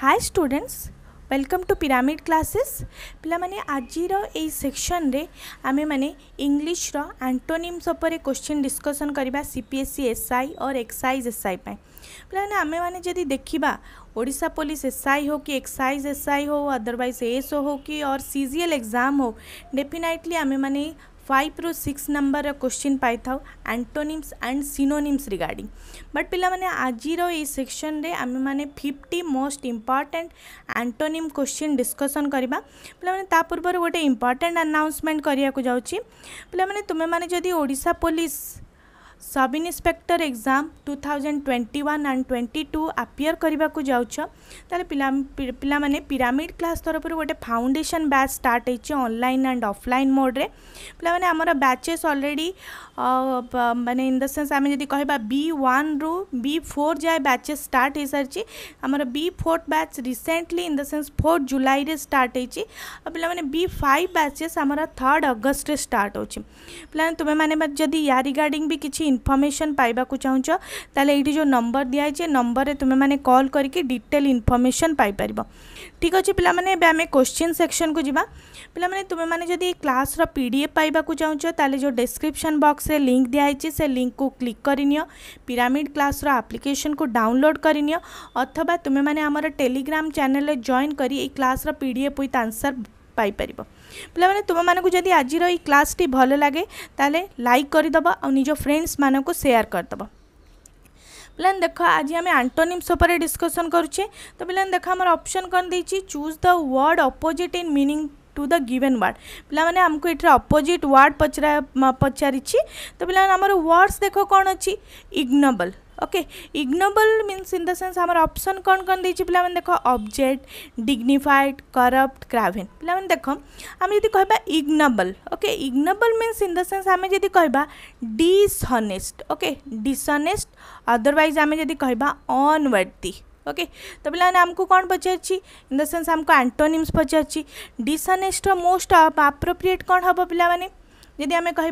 Hi students welcome to pyramid classes पे आज section रे आमे मैंने इंग्लीश रंटोनिम्स क्वेश्चन डिस्कसन करवा सीपीएससी एसआई और एक्साइज एसआई पे पे आम मैंने जदि देखा ओडा पुलिस एसआई हो कि एक्साइज एसआई हो अदरवाइज एएसओ हो कि और सीजीएल एग्जाम हो डेफिनेटली आम मैंने फाइव रु सिक्स नंबर क्वेश्चन पाइथाउ antonyms and synonyms regarding but पिलाने आज ये सेक्शन में आम मैंने fifty most important antonym question discussion करवा पिलाने पूर्व गोटे इम्पोर्टाट आनाउन्समेंट करने को जाऊँगी पिलाने तुम्हें जदि ओडा police sub inspector exam two thousand twenty one and twenty two appear କରିବାକୁ ଯାଉଛ ତାହେଲେ ପିଲା ପିଲାମାନେ ପିରାମିଡ଼ କ୍ଲାସ୍ ତରଫରୁ ଗୋଟେ ଫାଉଣ୍ଡେସନ୍ ବ୍ୟାଚ୍ ଷ୍ଟାର୍ଟ ହେଇଛି ଅନଲାଇନ୍ ଆଣ୍ଡ ଅଫଲାଇନ୍ ମୋଡ଼୍ରେ ପିଲାମାନେ ଆମର ବ୍ୟାଚେସ୍ ଅଲରେଡ଼ି ମାନେ ଇନ୍ ଦ ସେନ୍ସ ଆମେ ଯଦି କହିବା ବି ୱାନ୍ରୁ ବି ଫୋର୍ ଯାଏ ବ୍ୟାଚେସ୍ ଷ୍ଟାର୍ଟ ହେଇସାରିଛି ଆମର ବି fourth batch recently in the sense fourth ଜୁଲାଇରେ ଷ୍ଟାର୍ଟ ହେଇଛି ଆଉ ପିଲାମାନେ ବି ଫାଇଭ୍ ବ୍ୟାଚେସ୍ ଆମର ଥର୍ଡ଼ ଅଗଷ୍ଟରେ ଷ୍ଟାର୍ଟ ହେଉଛି ପିଲାମାନେ ତୁମେମାନେ ଯଦି ୟା ରିଗାର୍ଡ଼ିଂ ବି କିଛି इनफर्मेसन पाइबा चाहू तेल ये जो नंबर दिखाई है नंबर में तुम्हें कल करके डिटेल इनफर्मेसन पाइपर ठीक अच्छे पे आम क्वेश्चन सेक्शन को जी पे तुम्हें जब क्लास पी डी एफ पाइबाक चाहो तेल जो डेस्क्रिपन बक्स लिंक दिखाई से लिंक को क्लिक करनीय पिरामिड क्लास आप्लिकेसन को डाउनलोड करनीय अथवा तुम्हें टेलीग्राम चेल जॉन कर P D F with answer paper ପିଲାମାନେ ତୁମମାନଙ୍କୁ ଯଦି ଆଜିର ଏଇ କ୍ଲାସ୍ଟି ଭଲ ଲାଗେ ତାହେଲେ ଲାଇକ୍ କରିଦେବ ଆଉ ନିଜ ଫ୍ରେଣ୍ଡସ୍ମାନଙ୍କୁ ସେୟାର କରିଦେବ ପିଲାମାନେ ଦେଖ ଆଜି ଆମେ ଆଣ୍ଟୋନିମ୍ସ ଉପରେ ଡିସ୍କସନ୍ କରୁଛେ ତ ପିଲାମାନେ ଦେଖ ଆମର ଅପସନ୍ କ'ଣ ଦେଇଛି choose the word opposite in meaning to the given word पे आमको ये अपोजिट वार्ड पचरा पचारि तो पे आम वार्डस देख कौन अच्छी ignoble okay ignoble means in the sense आम अप्सन କ'ଣ କ'ଣ ଦେଇଛି ପିଲାମାନେ ଦେଖ ଅବଜେକ୍ଟ ଡିଗ୍ନିଫାଏଡ୍ କରପ୍ଟ କ୍ରାଭେନ୍ ପିଲାମାନେ ଦେଖ ଆମେ ଯଦି କହିବା ignoble okay ignoble means in the sense ଆମେ ଯଦି କହିବା ଡିସନେଷ୍ଟ ଓକେ ଡିସନେଷ୍ଟ ଅଦରୱାଇଜ୍ ଆମେ ଯଦି କହିବା ଅନୱାର୍ଦି ओके तो पे आमको कौन पचार इन द सेन्स आमको आंटोनिम्स पचार डिसनेस्ट्र मोस्ट अप्रोप्रिएट कौन हम पे जदि आम कह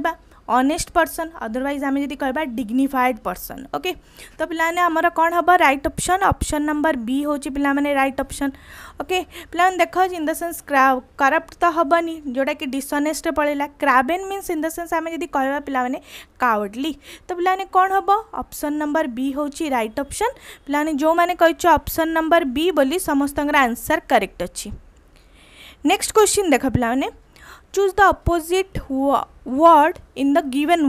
अनेस्ट पर्सन अदरवाइज आम जी कह डिग्निफाइड पर्सन ओके तो पाने आम कौन हम right option option number B हूँ पे रईट अप्सन ओके पे देख इन द सेन्स करप्ट तो हेनी जोटा कि डिसअनेस्ट पड़ेगा क्राबेन मीनस इन द सेन्स आम जी कह पे काउडली तो पे कौन हम अप्सन नंबर बी हूँ रईट अप्सन पे जो मैंने कही अप्सन नंबर बी बोली समस्त आंसर करेक्ट अच्छी नेक्स्ट क्वेश्चन देख पे choose the opposite word in the given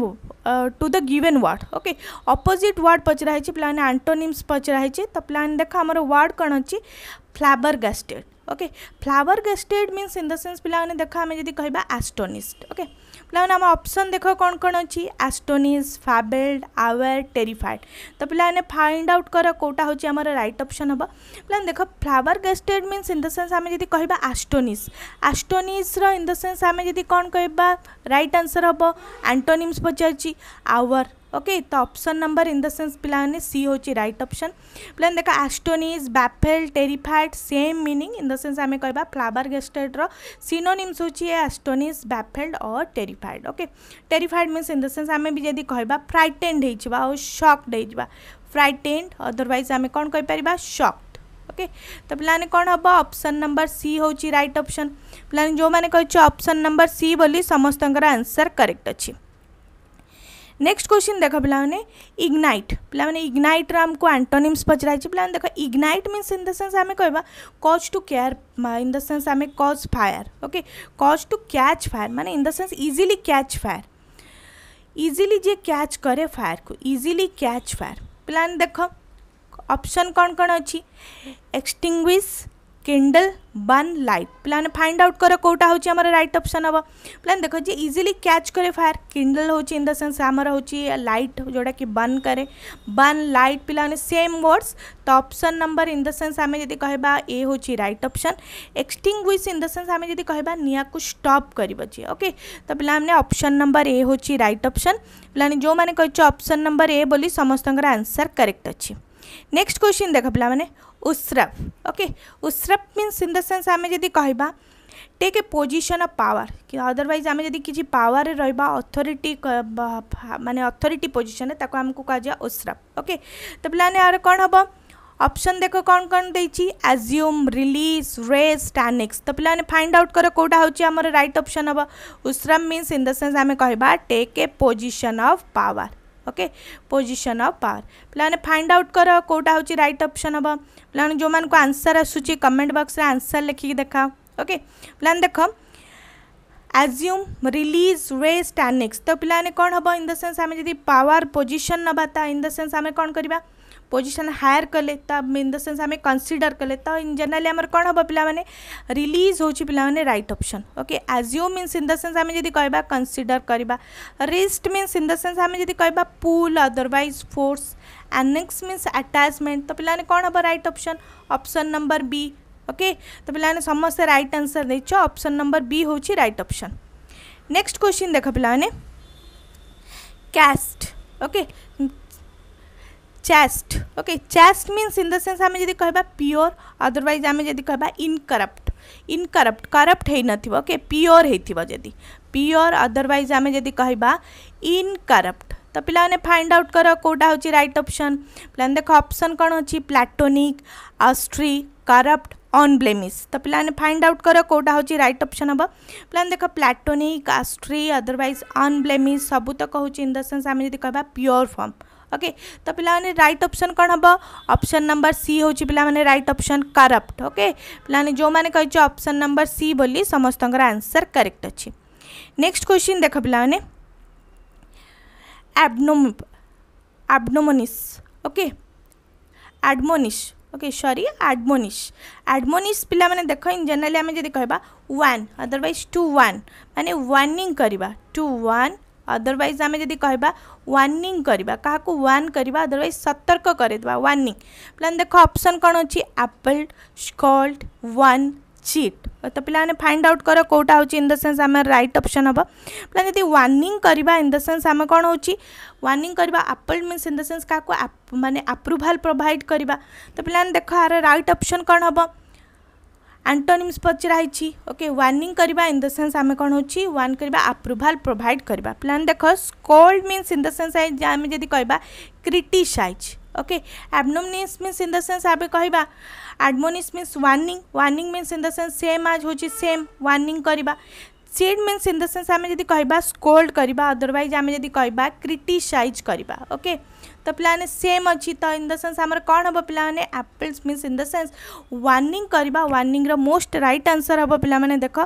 to the given word okay opposite word पचरा प्लान आंटोनिम्स पचरा तो प्लान देख आमर वार्ड कौन अच्छी flabbergasted okay flabbergasted means in the sense पे देखा आम जब कह आस्टोनिस्ट ओके okay? ପିଲାମାନେ ଆମ ଅପସନ୍ ଦେଖ କ'ଣ କ'ଣ ଅଛି ଆଷ୍ଟୋନିସ୍ ଫାବେଲ୍ଡ ଆୱେର୍ ଟେରିଫାଏଡ୍ ତ ପିଲାମାନେ ଫାଇଣ୍ଡ ଆଉଟ୍ କର କେଉଁଟା ହେଉଛି ଆମର ରାଇଟ୍ ଅପସନ୍ ହେବ ପିଲାମାନେ ଦେଖ flabbergasted means in the sense ଆମେ ଯଦି କହିବା ଆଷ୍ଟୋନିସ୍ ଆଷ୍ଟୋନିସ୍ର ଇନ୍ ଦ ସେନ୍ସ ଆମେ ଯଦି କ'ଣ କହିବା ରାଇଟ୍ ଆନ୍ସର୍ ହେବ ଆଣ୍ଟୋନିମ୍ସ ପଚାରୁଛି ଆୱାର୍ ओके तो option number in the sense पे सी हूँ रईट अप्सन प्लेन देखा astonish baffle terrified same meaning in the sense आम कह फ्लावर गेस्टेड रिनोनिम्स हूँ एस्टोनीज बाफेल्ड और terrified okay terrified mean in the sense आम भी जब कह फ्राइटेड हो सक्ड हो फ्राइटेड अदरवैज आम कौन कहीपर सक ओके तो पाने कौन हम ऑप्शन नंबर सी हूँ रईट ऑप्शन पे जो मैंने कही ऑप्शन नंबर सी बोली समस्त आंसर करेक्ट अच्छी नेक्स्ट क्वेश्चन देख पे इग्नाइट पे इग्नाइट रमको आंटोनिम्स पचराई पे देख इग्नाइट मीनस इन देंस आम कह कज टू केयर इन देंस आम catch fire okay catch to क्या फायर मैंने इन देंस इजिली क्या फायर इजिली जी क्या कै फायर को इजिली क्या फायर पे देख अपसन कौन कौन अच्छी एक्सटिंग्विश किंडल बन लाइट पे फाइंड आउट कर कौटा हूँ रईट अप्सन हम पे देख जी इजिली क्या कै फायर किंडल हूँ इन द सेन्स हूँ लाइट जोड़ा कि बन कै बन लाइट पे सेम वर्ड्स तो option number in the sense आम जी कह ए हूँ right option extinguish in the sense आम जी कह को स्टप कर ओके तो पे अप्सन नंबर ए हूँ रईट अप्सन पे जो मैंने कहीं अप्सन नंबर ए बोली समस्त आंसर करेक्ट अच्छे नेक्स्ट क्वेश्चन देख पे usrap okay usrap means in the sense आम जी कह take a position of power कि अदरवैज आम जब किसी पावर रहा अथरीटी मानने अथरीटी पोजिशन ताको आमको कह ओस्राप ओके तो पे कौन हम ऑप्शन देख कौन कौन देज्यूम रिलीज रेस्ट एनिक्स तो पे फाइंड आउट कर कौटा हूँ आम रईट अप्सन हम usurp means in the sense आम कह take a position of power okay position of power पे फाइंड आउट कर कौटा हूँ रईट अपसन हम पे जो मानक आंसर आसूँ कमेंट बक्स में आंसर लिखिक देखा ओके पे देख आज्यूम रिलीज वेस्ट एनिक्स तो पे कौन हम इन द सेन्स आम जब पावर पोजिशन नवा इन द सेन्स आम कौन करवा पोजिशन हायर कले इन द सेन्स आम कनसीडर कले तो इन जेनेली आम कौन हम पे रिलीज हो पाने right option okay assume mean in the sense आम जब कह कनसीडर करवा wrest mean in the sense आम जब कह pull otherwise force annex mean attachment तो पे कौन हम right option option number B okay तो पे समस्ते रईट आंसर देच अप्सन नंबर बी हूँ रईट अप्सन नेक्स्ट क्वेश्चन देख पे कैस्ट okay chaste okay chaste means in the sense आम जब कह प्योर अदरवैज आम जब कह इनकरप्ट इनकरप्ट करप्ट हो नके प्योर होती प्योर अदरवैज आम जब कह इनकरप्ट तो पाने फाइंड आउट कर कौटा हो रईट अप्सन पे देख अपसन कौन अच्छी प्लाटोनिक अस्ट्री करप्ट अनब्लेमिश तो पे फाइंड आउट कर कौटा हूँ रईट अप्सन हम पे देख प्लाटोनिक अस्ट्री अदरवैज अनब्लेमिश सबूत कहूँ इन द सेन्स आम जब कह प्योर फर्म ओके तो पे रईट अप्सन कौन हम अप्सन नंबर सी हूँ पे रईट अप्सन करप्ट ओके पे जो मैंने कही अप्सन नंबर सी बोली समस्त आंसर करेक्ट अच्छे नेक्स्ट क्वेश्चन देख पे एबनोम admonish okay admonish okay sorry admonish admonish पे देख इन जेनेली आम जी कह वन अदरवैज टू वन मानने वार्निंग करवा टू वन अदरवैज आम जी कह ୱାର୍ଣ୍ଣିଂ କରିବା କାହାକୁ ୱାର୍ଣ୍ଣ କରିବା ଅଦରୱାଇଜ୍ ସତର୍କ କରିଦେବା ୱାର୍ଣ୍ଣିଂ ପିଲାମାନେ ଦେଖ ଅପସନ୍ କ'ଣ ଅଛି ଆପଲ୍ ସ୍କଲ୍ଟ ୱାନ୍ ଚିଟ୍ ତ ପିଲାମାନେ ଫାଇଣ୍ଡ ଆଉଟ୍ କର କେଉଁଟା ହେଉଛି ଇନ୍ ଦ ସେନ୍ସ ଆମେ ରାଇଟ୍ ଅପସନ୍ ହେବ ପିଲାମାନେ ଯଦି ୱାର୍ଣ୍ଣିଂ କରିବା ଇନ୍ ଦ ସେନ୍ସ ଆମେ କ'ଣ ହେଉଛି ୱାର୍ଣ୍ଣିଂ କରିବା applaud means in the sense କାହାକୁ ମାନେ ଆପ୍ରୁଭାଲ୍ ପ୍ରୋଭାଇଡ଼ କରିବା ତ ପିଲାମାନେ ଦେଖ ଆର ରାଇଟ୍ ଅପସନ୍ କ'ଣ ହେବ आंटोनिम्स पचराई ओके वार्निंग करवा इन द सेन्स आम कौन हो वन करवा आप्रुभाल प्रोभाइड करवा प्लान देख scold means in the sense आम जब कह criticise okay admonish means in the sense आप कह admonish means warning warning means in the sense same आज हूँ सेम वार्निंग करवा chide means in the sense आम जब कह स्कोल्ड करवा अदरवैज आम जब कह क्रिटिसाइज करवा ओके okay? तो पे सेम अच्छी तो इन द सेन्स कौन हम पे आपल्स mean in the sense warning करवा वार्निंग मोस्ट रईट आंसर हम पे देख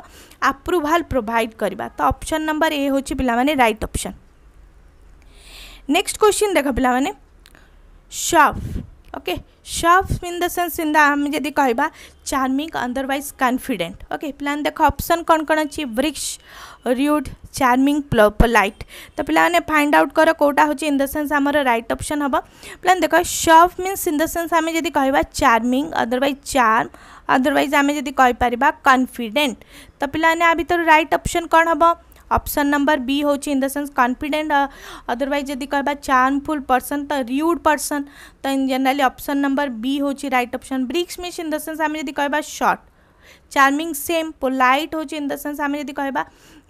आप्रुभाल प्रोभाइड करवा तो अपसन नंबर ए हूँ पे रईट नेक्स्ट क्वेश्चन देख पे सफ ओके सर्फ in the sense in the जी जदि कह चार्मिंग अदरवैज कनफिडेन्ट ओके पे देख अपसन कौन कौन अच्छी ब्रिक्स र्यूड चार्मिंग पोलाइट तो पे फाइंड आउट कर कौटा हूँ इन द सेन्स आम रईट अप्सन हम पे देख सर्फ मीन्स इन द सेन्स आम जब कह चार्मिंग अदरवैज चार्म अदरवैज आम जब कहीपर कन्फिडेन्ट तो पे आ भितर रईट अपसन कौन हम ऑप्शन नंबर बी हूँ in the sense confident otherwise जदि कह चार्मफुल पर्सन तो रिड पर्सन तो in general option number B हूँ right option brusque means in the sense आम जब कह सर्ट चार्मिंग सेम पोलाइट हूँ इन द सेन्स आम जब कह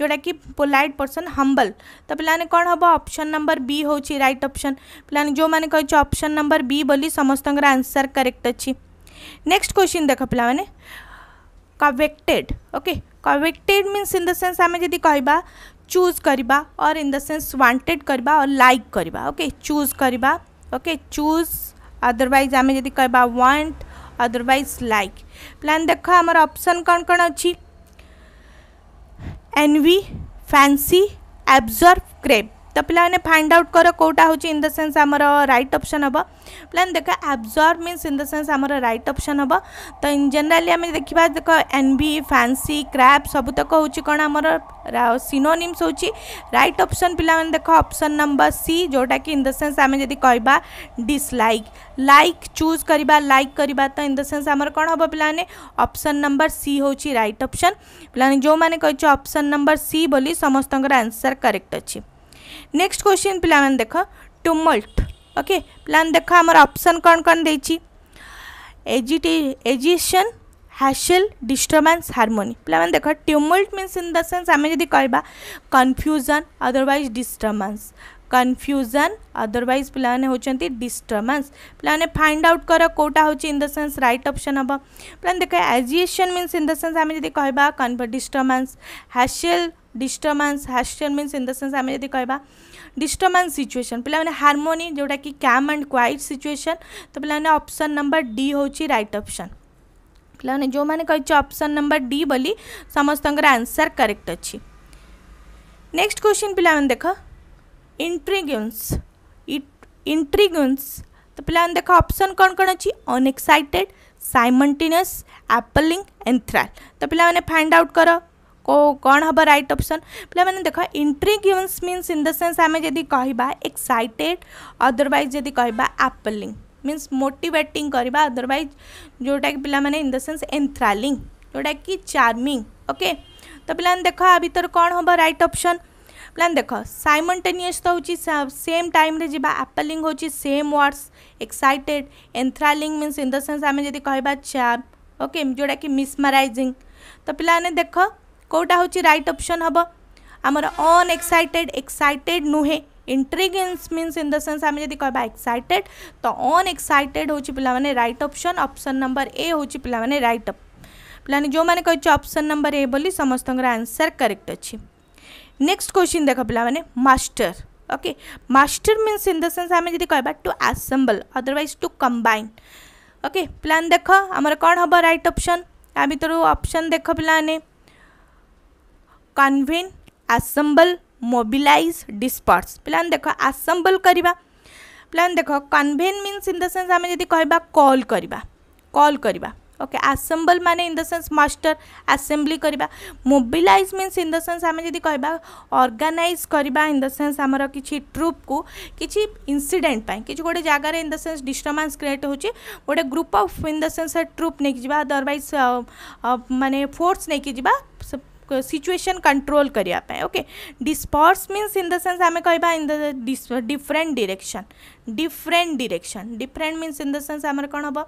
जोटा कि पोलाइट पर्सन हम्बल तो पे कौन हम ऑप्शन नंबर बी हूँ रईट अप्सन पे जो मैंने कहे ऑप्शन नंबर बी बोली समस्त आंसर करेक्ट अच्छी नेक्स्ट क्वेश्चन देख पे coveted okay coveted means in the sense आम जब कह चूज करवा और इन द सेन्स वांटेड करवा और लाइक करवा ओके चूज करवा ओके चूज अदरवैज आम जब कह वांट अदरवाइज लाइक प्लान देख आमर अपसन कौन कौन अच्छी एनवी फैंसी एब्जर्व क्रेप तो पे फाइंड आउट कर कौटा हूँ in the sense right option हम प्लान देख observe mean in the sense आम रईट अप्सन हम तो इन जेनेली आम देखा देख एन भी फैंसी क्राफ सबूतक हूँ कौन आम सिनोनिम्स हूँ रईट अप्सन पे देख अपसन नंबर सी जोटा कि इन द सेन्स आम जब कह डिसलाइक लाइक चूज कर लाइक करवा तो इन द सेन्स आम कौन हम पे अप्सन नंबर सी हूँ रईट अप्सन पे जो मैंने कही अप्सन नंबर सी बोली समस्त आंसर करेक्ट अच्छी नेक्स्ट क्वेश्चन पे देख टुमल्ट ओके पे देख आम अपसन कौन कौन देती एजिटे एजिशन हासिल डिस्टर्बांस हारमोनी पे देख tumult means in the sense आम जब कह confusion otherwise disturbance confusion otherwise पे होती डिस्टर्बान्स पे फाइंड आउट कर कौटा हूँ in the sense right option हम पे देख एजिएशन मीनस इन द सेन्स आम जी कह डिस्टर्बान्स हाशियल डिस्टर्बान्स हाशियल मीनस इन द सेन्स आम जी कह डिस्टर्बान्स सिचुएसन पे हारमोनी जोटा कि कैम एंड क्वैट सिचुएसन तो पे अपसन नंबर डी हो रईट अपसन पे जो मैंने कही अप्सन नंबर डी समस्त आंसर करेक्ट अच्छी नेक्स्ट क्वेश्चन पे देख इंट्रिग्यूंस it intrigues तो पहिल्यांदा देखा ऑप्शन कौन कौन अच्छी अनएक्साइटेड साइमल्टेनियस एपलिंग एंथ्राल तो पे फाइंड आउट कर को कौन हम रईट अप्सन पे देख इंट्रिग्यूंस मीनस इन द सेन्स आम जब कह एक्साइटेड अदरवैज जब कह एपलिंग मीन्स मोटिवेटिंग करवा अदरवैज जोटा कि पे इन द सेन्स एंथ्रालिंग जोटा कि चार्मिंग ओके तो पे देख आ भर कौन हम रईट अपसन प्लान देख तो हूँ सेम टाइम रे आपलिंग हूँ same words excited enthralling means in the sense आम जब कह चाप ओके जोटा कि मिसमराइजिंग तो पाने देख कौटा हूँ रईट अप्सन हम आमर अनएक्साइटेड एक्साइटेड नुहे इंट्रिगेन्स मीनस इन द सेन्स आम जब कह एक्साइटेड तो अन एक्साइटेड हूँ पे right option option number A हूँ पे रईट पे जो मैंने कही अप्सन नंबर ए बोली समस्त आंसर करेक्ट अच्छी नेक्स्ट क्वेश्चन देख पाने muster okay muster means in the sense आम जी कह to assemble otherwise to combine okay प्लान देख आमर कौन हम रईट अप्सन या भितर अप्सन देख पाने कन्भेन आसेम्बल मोबिलाइज डिस्पर्स प्लान देख आसेम्बल करवा प्लान देख convene means in the sense आम जी कह कल करवा कल करवा ओके आसेम्बल मान in the sense muster assembly करवा mobilise means in the sense आम जब कह अर्गानाइज करवा इन द सेन्स आमर किसी ट्रुप को किसी इनसीडेट कि गोटे जगार in the sense disturbance create हो गए group of in the sense troop नहीं अदरवैज मानने फोर्स नहीं सिचुएशन कंट्रोल करने okay disperse means in the sense आम कह in the different direction different direction different means in the sense आमर कौन हम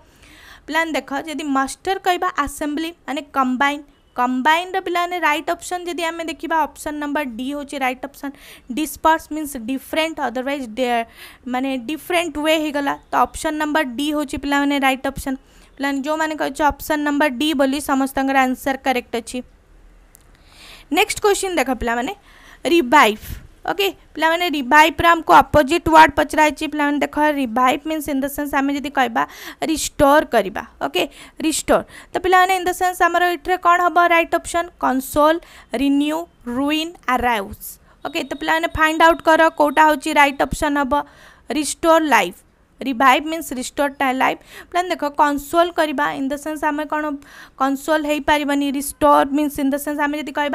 प्लान देख जदि मस्टर कह आसेम्बली मैंने कंबाइन कंबाइंड पे रईट अप्सन जब आम देखा अप्सन नंबर डी हो right option disperse mean different otherwise मानने डिफरेन्ट वे होगा तो अप्सन नंबर डी हो पाने रईट अप्सन प्लान जो मैंने अप्सन नंबर डी बोली समस्त आंसर करेक्ट अच्छी नेक्स्ट क्वेश्चन देख पे रिभाइव ओके पे रिभाइव आमको अपोजिट वर्ड पचराई पे देख revive means in the sense आम जब कह रिस्टोर करवा ओके रिस्टोर तो पे इन द सेन्स कौन हम right option console renew ruin arouse okay तो पे फाइंड आउट कर कौटा हूँ रईट अप्सन हम restore life revive means restore time life प्लान देख कनसोल करवा इन द सेन्स आम कौन कनसोल हो पारे restore means in the sense आम जब कह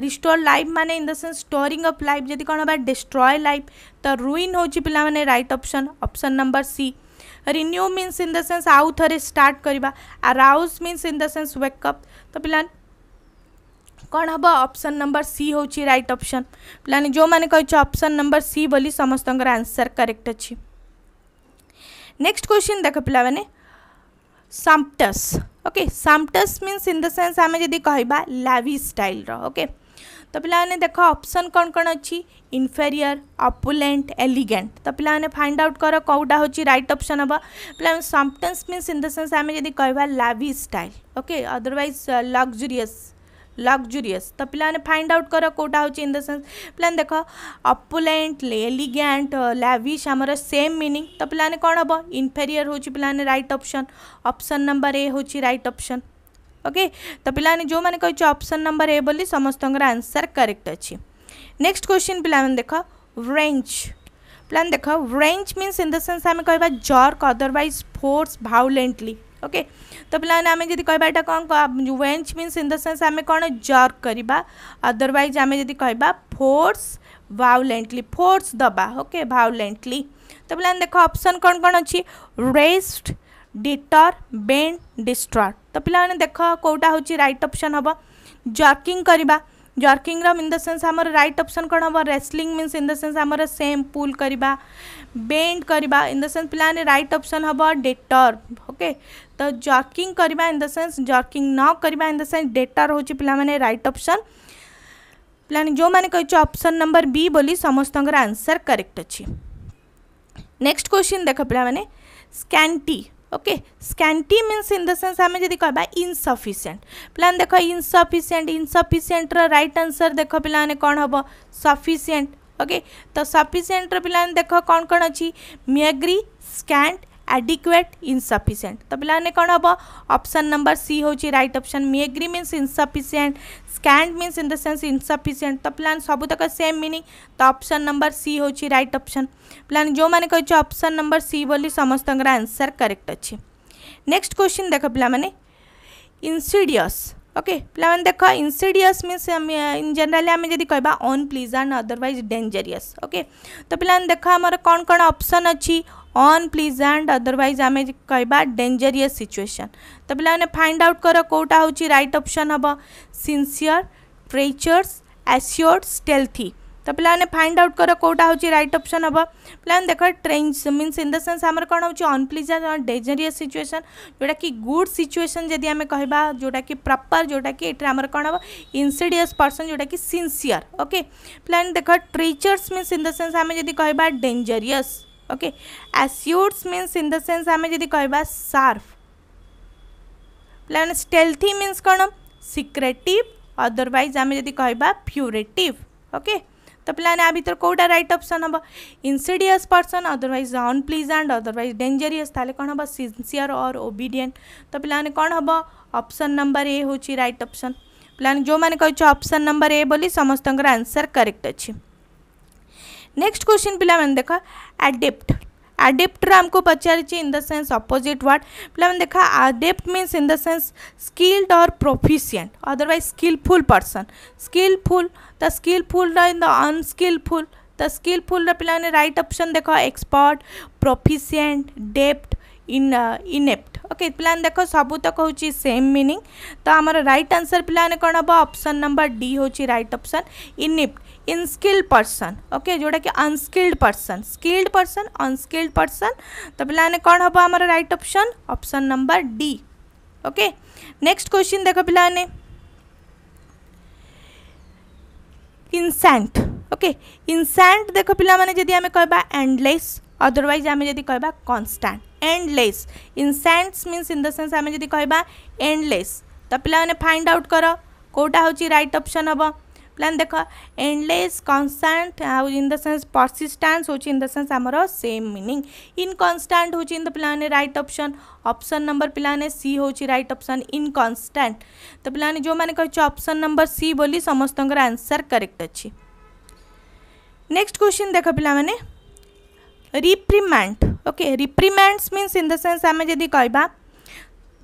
रिस्टोर लाइफ मैंने in the sense storing of life जब कौन हाँ डिस्ट्रय लाइफ तो रुईन हो पाने right option option number C renew mean in the sense आउ थे स्टार्ट करवा आराउज मीन्स इन देंस सेन्स वेकअप तो पिला कौन हम ऑप्शन नंबर सी हूँ रईट अप्सन पे जो मैंने कही ऑप्शन नंबर सी बोली समस्त आंसर करेक्ट अच्छी नेक्स्ट क्वेश्चन देख पाने sumptuous okay sumptuous means in the sense आम जी कह लावी स्टाइल ओके तो पे देख ऑप्शन कौन कौन अच्छी इनफेरियर अपुलेंट एलिगेंट तो पे फाइंड आउट कर कौटा हूँ रईट अप्सन हम पे sumptuous mean in the sense आम जब कह lavish style okay otherwise luxurious luxurious तो पे फाइंड आउट कर कौटा हूँ इन द सेन्स पे देख अपुलेंट एलिगैंट लाविश आमर सेम मिनिंग तो पे कौन हम इनफेरियर हो पे right option option number A हूँ रईट अपसन ओके तो पाने जो मैंने कही अपसन नंबर ए बोली समस्त आंसर करेक्ट अच्छे नेक्स्ट क्वेश्चन पे देख व्रेंच पे देख व्रेज मीनस इन द सेन्स आम कह jerk otherwise force violently okay तो पे आम जी कह कौन वेन्च मीनस इन देंस आम कौन जर्क करवा अदरवैज आम जी कह फोर्स वाउलेंटली फोर्स दबा ओके वाउलेंटली तो पे देख अपसन कौन कौन अच्छी रेस्ट डिटर बेंड डिस्ट्रट तो पे देख कौटा हूँ रईट अप्सन हम jerking jerking in the sense आम रईट अपसन कौन हम wrestling mean in the sense आम सेम पुल करवा बेंड करवा इन द सेन्स पे रईट अप्सन हम डेटर ओके तो जर्किंग करवा इन द सेन्स जर्किंग न करवा इन द सेन्स डेटा रोच पे रईट अप्सन पे जो मैंने कही अप्सन नंबर बी बोली समस्त आंसर करेक्ट अच्छी नेक्स्ट क्वेश्चन देख पे scanty okay scanty means in the sense आम जी कह इनसफिसीयंट पे देख इनसफिसीयंट इनसफिसीयंट रईट आंसर देख पे कौन हम सफिसीयंट ओके तो सफिसीयंट पे देख कौन कौन अच्छी मेग्री स्कैंड adequate insufficient तो पे कौन हम ऑप्शन नंबर सी हूँ right option meagre mean insufficient scant mean in the sense insufficient तो सब तक सेम मीनिंग तो ऑप्शन नंबर सी हूँ रईट अप्सन पे जो मैंने कहे ऑप्शन नंबर सी बोली समस्त आंसर करेक्ट अच्छे नेक्स्ट क्वेश्चन देख पे इनसीडियस ओके पे देख इनसीडियस मीन इन जनरल आम जब कह अनप्लिजांट अदरवैज डेंजरीयस ओके तो पे देख आमर कौन कौन ऑप्शन अच्छी अन प्लीजाण्ड अदरवैज आम कह डेजरीय सिचुएसन तो पे फाइंड आउट कर कौटा हूँ रईट अप्सन हम सिंसीयर ट्रेचर्स एस्योर्ड स्टेलथी तो पे फाइंड आउट कर कौटा हूँ रईट अप्सन हम पे देख train mean in the sense आम कौन हूँ अनप्लीजा डेजरीय सिचुएसन जोटा कि गुड सिचुएसन जब आम कह जोटा कि प्रपर जोटा कि ये कौन हम इनसीडियस पर्सन जोटा कि सिनसीयर ओके पे देख ट्रेचर्स मीन इन देंस आम जब कह डेजरीयस ओके आस्यूड्स मीन्स इन द सेन्स आम जी कह सार्फ पे स्टेल्थी मीन्स कौन सिक्रेटिव अदरवैज आम जी कह फ्यूरेटिव ओके तो पे आ कौटा रईट अप्सन हम insidious person otherwise and otherwise dangerous तेल कौन हम सिनसीयर और ओबिडिएंट तो पे कौन हम अप्सन नंबर ए हूँ रईट अप्सन पे जो मैंने कही अप्सन नंबर ए बोली समस्त आंसर करेक्ट अच्छी नेक्स्ट क्वेश्चन पाने देख एडेप्ट एडेप्टर आमको पचार in the sense opposite what पे देखा adept means in the sense skilled और proficient otherwise skillful person skillful the skillful in the unskillful the skillful पे रईट अपसन देख expert proficient deft in inept okay पिलाने देख सब तो हूँ सेम मीनिंग तो आमर रईट आंसर पे कौन हम अप्सन नंबर डी हूँ right option inept unskilled person okay जोटा कि unskilled person skilled person unskilled person तो पे कौन हम आम right option option number D okay next question देख पे इनसेंट ओके इनसेंट देख पे जदि आम कह एंडलेस अदरवैज आम जब कह constant endless incessant mean in the sense आम जब कह एंडलेस तो पे फाइंड आउट कर कौटा हूँ रईट अप्सन हम प्लान देख एंडलेस कनस्टाट आउ इन द सेन्स परसीस्टान्स हूँ इन द सेन्स आमर सेम मिनिंग इनकनस्टाट हूँ इन द पाने रईट अप्सन अप्सन नंबर पिलाने सी हूँ रईट अप्सन इनकनस्टाट तो पाने जो मैंने कहे अप्सन नंबर सी बोली समस्त आंसर करेक्ट अच्छी नेक्स्ट क्वेश्चन देख पे reprimand okay reprimands mean in the sense आम जी कह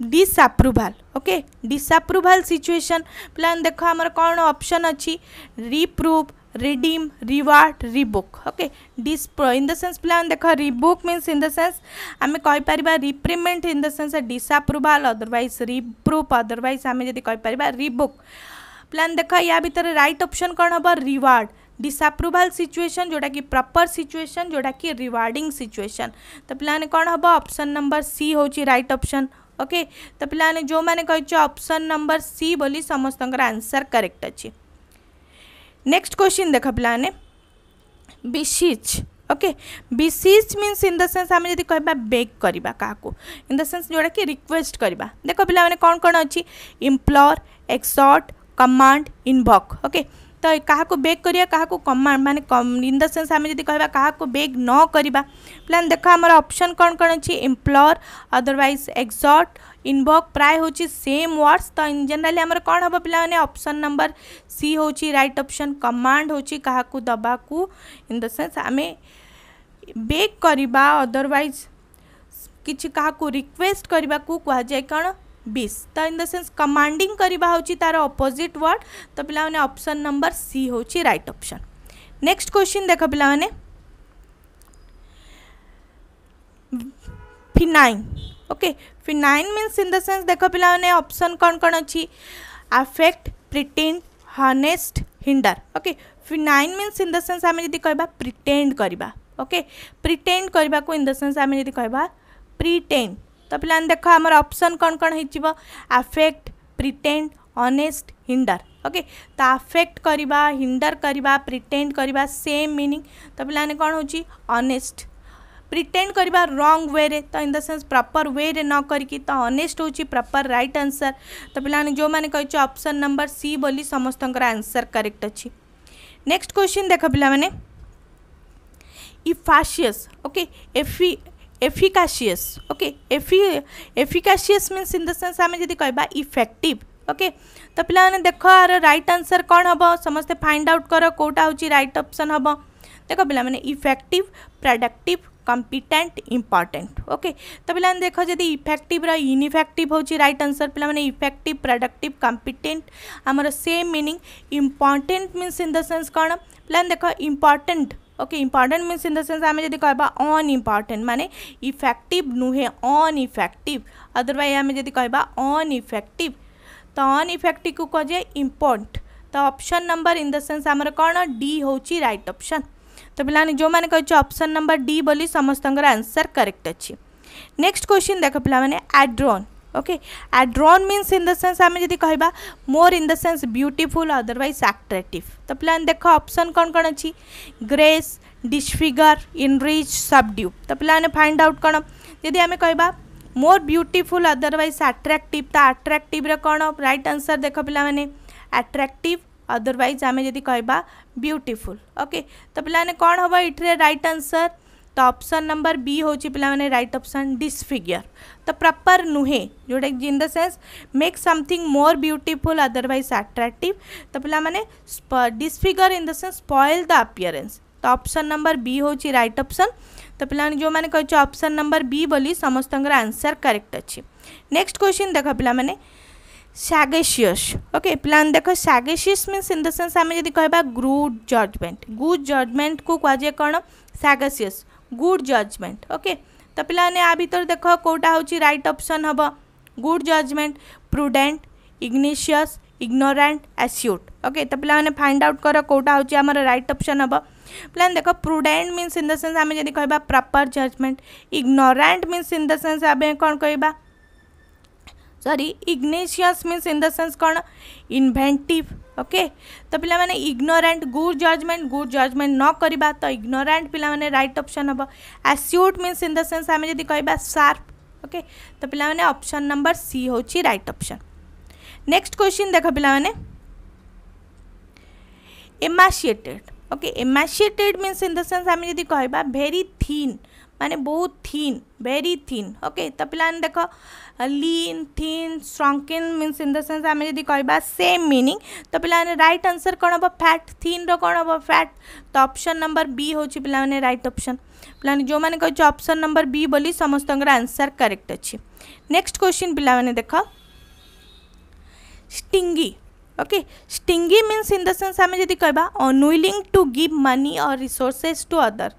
डिसआप्रुभाल ओके डिसआप्रुभाल सिचुएशन प्लान देख आमर कौन ऑप्शन अच्छी reprove redeem reward rebuke okay in the sense प्लान देख rebuke means in the sense आम कहीपर reprimand in the sense disapproval otherwise reproof otherwise आम जब कहीपर रिबुक प्लान देख या भितर रईट अपसन कौन हम रिवार्ड डिसआप्रुभाल सिचुएसन जोटा कि प्रपर सिचुएसन जोटा कि रिवार्डिंग सिचुएसन तो प्लान कौन हम ऑप्शन नंबर सी हूँ रईट अप्सन ओके तो पाने जो मैंने कही ऑप्शन नंबर सी बोली समस्त आंसर करेक्ट अच्छी नेक्स्ट क्वेश्चन देख पे wishes okay wishes means in the sense आम जब कह बेग करवा क्या इन द सेन्स जोड़ा कि रिक्वेस्ट करवा देख पे कौन कौन अच्छी implore exert command invoke okay okay? तो क्या बेग करा क्या कमांड मान इन द सेन्स आम जब कह को बेग न करवा प्लान देख आम अप्सन कौन कौन अच्छी इम्प्लोर अदरवैज एक्जट इनभक् प्राय हूँ सेम वर्ड्स तो इन जेनराली आम कौन हम पे अप्सन नंबर सी हूँ रईट अप्सन कमाण्ड हूँ क्या दबा को इन द सेन्स आम बेग करवा अदरवैज किसी क्या रिक्वेस्ट करने को कह जाए कौन बीस तो इन द सेन्स कमांडिंग हूँ तार अपोजिट वर्ड तो पाने ऑप्शन नंबर सी हूँ रईट ऑप्शन नेक्स्ट क्वेश्चन देख पाने feign okay feign means in the sense देख पाने अपसन कौन कौन अच्छी affect pretend honest hinder okay feign means in the sense आम जी कह प्रिटेड करवा ओके प्रिटेड करने को इन द सेन्स आम जी कह प्रिटेड तो पे देख आमर अप्सन कौन कौन affect pretend honest hinder okay तो आफेक्ट करवा हिंडर करवा प्रिटेड करवा सेम मीनिंग तो पे कौन हो प्रिटेड करवा रंग वे तो in the sense proper way रे न करके तो अनेस्ट हो प्रपर रईट आंसर तो पे जो मैंने कही अप्सन नंबर सी बोली समस्त आंसर करेक्ट अच्छी नेक्स्ट क्वेश्चन देख पे इफासीयस ओके एफ efficacious okay Effi efficacious means in the आम जदि कह effective ओके तो पे देख आर रईट आंसर कौन हम समस्ते फाइंड आउट कर कौटा हूँ रईट अपसन हम देख पे effective productive competent important okay तो पे देख जदि इफेक्टिव रनइफेक्टिव हूँ रईट आंसर पे इफेक्टिव प्रडक्टिव कम्पिटेन्ट आमर same meaning important means in the sense कौन पे देख important okay important mean in the sense आम जब कह अनइम्पोर्टेंट माने इफेक्टिव नुहे अन इफेक्टिव अदरवैज आम जब कह अन तो अन को को जाए इम्पोर्ट तो option number in the sense कौन डी हूँ रईट ऑप्शन तो पे जो मैंने कहे ऑप्शन नंबर डी बोली समस्त आंसर करेक्ट अच्छी नेक्स्ट क्वेश्चन देख पे adorn okay adorn means in the sense आम जब कह more in the sense beautiful otherwise attractive तो पे देख अपसन कौन कौन अच्छी ग्रेस डिस्फिगर इनरिच सबड्यू तो पे फाइंड आउट कौन जदि आम कह मोर ब्यूटिफुल अदरवैज आट्राक्टिव तो आट्राक्टिव कौन रईट आंसर देख पे आट्राक्टिव अदरवैज आम जब कह ब्यूटिफुल ओके तो पे कौन हम ये रईट आंसर तो अप्सन नंबर बी हूँ पे रईट अप्सन डिस्फिगर तो प्रपर नुहे जोटा कि in the sense make something more beautiful otherwise attractive तो पे disfigure in the sense spoil the appearance तो ऑप्शन नंबर बी हूँ रईट अप्सन तो पे जो मैंने कह ऑप्शन नंबर बी बोली समस्त आंसर करेक्ट अच्छे नेक्स्ट क्वेश्चन देख पे सागेसीयस ओके पे देख सागेसीयस मीनस इन द सेन्स आम जब कह ग्रुड जजमेंट गुड जजमेंट को कहुए कौन सागेसीयस ગુડ જજમેન્ટ ઓકે તો ପିଲାମାନେ ଆ ଭିତରେ ଦେଖ କେଉଁଟା ହେଉଛି ରାଇଟ୍ ଅପସନ୍ ହେବ good judgement prudent ingenious ignorant astute okay ତ ପିଲାମାନେ ଫାଇଣ୍ଡ ଆଉଟ୍ କର କେଉଁଟା ହେଉଛି ଆମର ରାଇଟ୍ ଅପସନ୍ ହେବ ପିଲାମାନେ ଦେଖ prudent means in the sense ଆମେ ଯଦି କହିବା proper judgement ignorant means in the sense ଆମେ କ'ଣ କହିବା sorry ingenious means in the sense କ'ଣ ଇନ୍ଭେଣ୍ଟିଭ୍ ओके तो पाने ignorant good judgement good judgement न करवा तो इग्नोरांट पाने रईट अप्सन हम astute means in the sense आम जब कह सार्प ओके तो पाने अप्सन नंबर सी हूँ रईट अप्सन नेक्स्ट क्वेश्चन देख पाने emaciated okay emaciated means in the sense आम जब कह भेरी थीन माने बहुत थीन भेरी थीन ओके तो पाने देख लीन थीन स्ट्रंकिन मीनस इन द सेन्स आम जब कह सेम मिनिंग तो पे रईट आंसर कौन हम फैट थीन रण हम फैट तो अप्सन नंबर बी हूँ पे रईट अप्सन पे जो मैंने कहे अप्सन नंबर बी बोली समस्त आंसर करेक्ट अच्छे नेक्स्ट क्वेश्चन पे देख stingy okay stingy means in the sense आम जब कह unwilling to give money or resources to other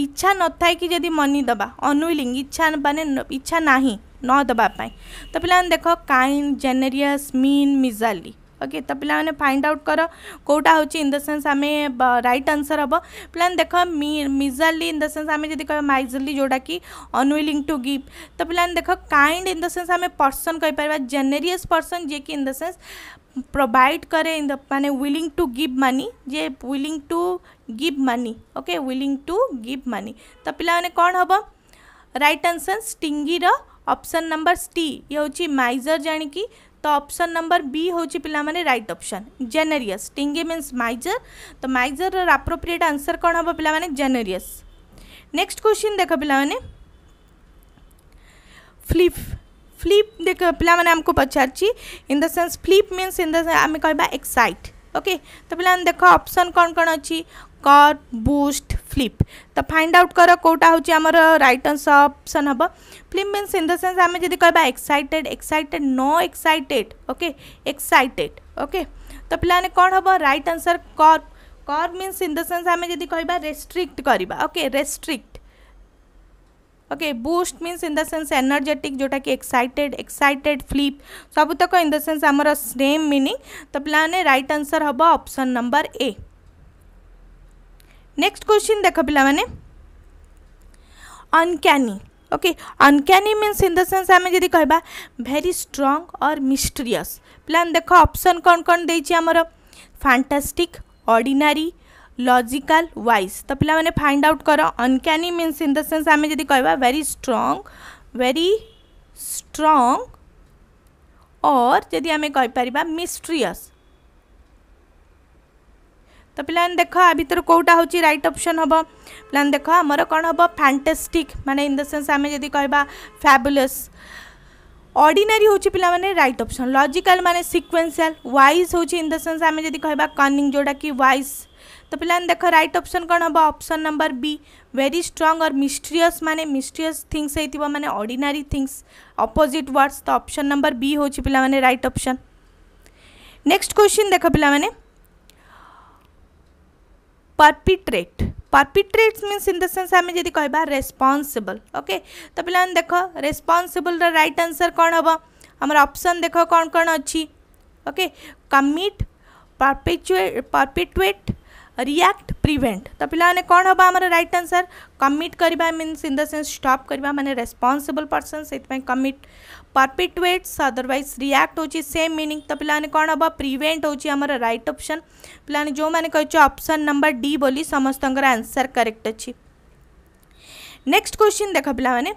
इच्छा न था कि मनी दबा अनुविलिंग इच्छा मानने इच्छा नहीं नदेवा तो पे देख कईन जेनेरियस मीन मिजाली ओके तो पे फाइंड आउट कर कौटा हूँ इन द सेन्स आम रईट आंसर हम पे देख मिजाली इन द सेन्स आम जी कह माइजली जोटा कि अनविलिंग टू गिव तो पे देख कईंड इन द सेन्स आम पर्सन कहींपर जेनेरीयस पर्सन जी कि इन द सेन्स प्रोवाइड करे इन द माने विलिंग टू गिव मनी जे willing to give money okay willing to give money तो पे कौन हम रईट आंसर स्टिंगीर ऑप्शन नंबर टी ये हूँ माइजर जाणी तो ऑप्शन नंबर बी हूँ पे रईट अप्सन जेनेरीयस टिंगे मीनस माइजर तो माइजर आप्रोप्रिएट आंसर कौन हम पे जेनेरीयस नेक्स्ट क्वेश्चन देख पे फ्लीप फ्लीप देख पे आमको पचार in the sense flip means in the कह एक्साइट ओके तो पे देख अप्सन कौन कौन अच्छी कर बुस्ट फ्लीप तो फाइंड आउट कर कौटा हूँ आम रईट आंसर अप्सन हम फ्लिप मीन इन देंस आम जी कह excited excited no excited okay excited okay तो पाने कौन हम रईट आंसर कर कर मीन इन देंस आम जी कह रेस्ट्रिक्ट करवा okay restrict okay boost mean in the sense energetic जोटा कि एक्साइटेड एक्साइटेड फ्लिप सबुतक इन देंस आम सेम मीनिंग तो पाने रईट आंसर हम option number A next question देख पाने uncanny okay uncanny mean in the sense आम जी कह भेरी स्ट्रंग और मिस्टीरियस प्लान देख ऑप्शन कौन कौन देमर फैंटास्टिक ऑर्डिनरी लॉजिकल वाइज तो पे फाइंड आउट कर uncanny mean in the sense आम जी कह भेरी स्ट्रंग वेरी स्ट्रंग और जदि आम कहीपर मिस्ट्रीयस तो प्लान देख आ भितर कौटा हूँ रईट अप्सन हम प्लान देख आमर कौन हम फैंटास्टिक मान इन देंस आम जी कह फैबुलस अर्डनारी हूँ पे रईट अप्सन लजिकाल मैंने सिक्वेन्सील वाइज हूँ इन देंस आम जी कह कनिंग जोटा कि वाइज तो पे देख रईट अप्सन कौन हम option number B very strange और मिस्ट्रीयस मानने मिस्ट्रीयस थिंग्स होती मैंने अर्डनारी थिंग्स अपोजिट व्वर्ड्स तो अप्सन नंबर बी हूँ पे रईट अप्सन नेक्स्ट क्वेश्चन देख पे perpetrate perpetrate means in the sense आम जी कह रेस्पनसबल ओके तो पे देख रेस्पनसिबल रईट आंसर कौन हम आमर अपसन देख कौन कौन अच्छी okay commit perpetuate react prevent तो पे कौन हम आम रईट आंसर कमिट करवा means in the sense stop करवा मैंने रेस्पनसिबल पर्सन से कमिट परपिटुएट्स अदरवाइज रियाक्ट हो सेम मीनिंग तो पे कौन हम प्रिवेन्ट हो रईट right पे जो मैंने कही option नंबर डी बोली समस्त आंसर करेक्ट अच्छी नेक्स्ट क्वेश्चन देख पे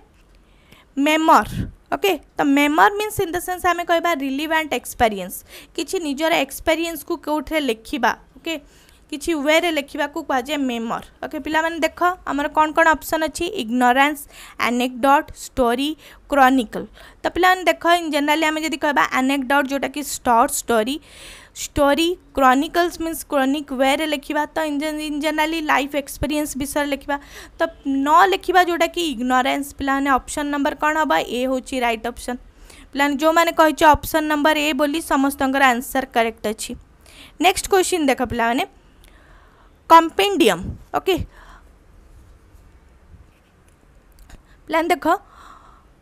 मेमर ओके तो memoir means in the sense आम कह रिलिवेंट एक्सपीरियंस किसी निजर एक्सपीरियंस को कौटे लिखा ओके okay? किसी वे लिखा क्या मेमर ओके पे देख आमर कौन कौन अप्सन अच्छी इग्नोरांस एनेक्डट स्टोरी क्रनिकल तो पे देख इन जेनराली आम जी कह एनेक्डट जोटा कि short story story chronicles mean chronic वे लिखा तो इन जेनराली लाइफ एक्सपीरियंस विषय लिखा तो न लिखा जोटा कि इग्नोरांस पे अप्सन नंबर कौन हम ए हूँ रईट अप्सन पे जो मैंने कही अप्सन नंबर ए बोली समस्त आंसर करेक्ट अच्छी नेक्स्ट क्वेश्चन देख पे कंपेंडियम ओके प्लान देख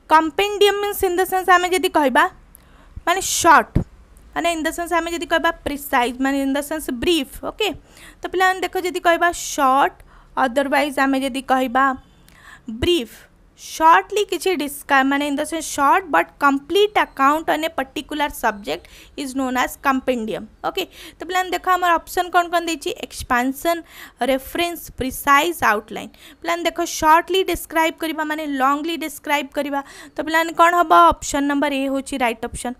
कंपेंडियम मीन इन देंस आम जी कह मान सर्ट मैंने इन देंस आम जी कह प्रिसाइज मान इन देंस ब्रीफ ओके तो पे देख जी कह सर्ट अदरवैज आम जी कह brief shortly kichi discuss mane in the sense short but complete account on a particular subject is known as compendium okay to plan dekho amar option kon kon deichi expansion reference precise outline plan dekho shortly describe kariba mane longly describe kariba to plan kon hobo option number a hochi right option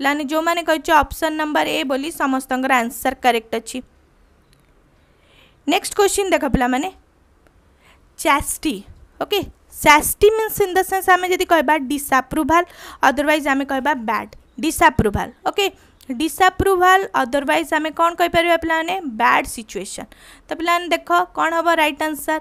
plan jo mane kahiche option number a boli samastankar answer correct achi next question dekho pila mane chastity okay chastise means in the sense आम जब कह disapproval otherwise आम कह bad disapproval okay disapproval otherwise आम कौन कहीपर पे bad situation तो पे देख कौन हम right answer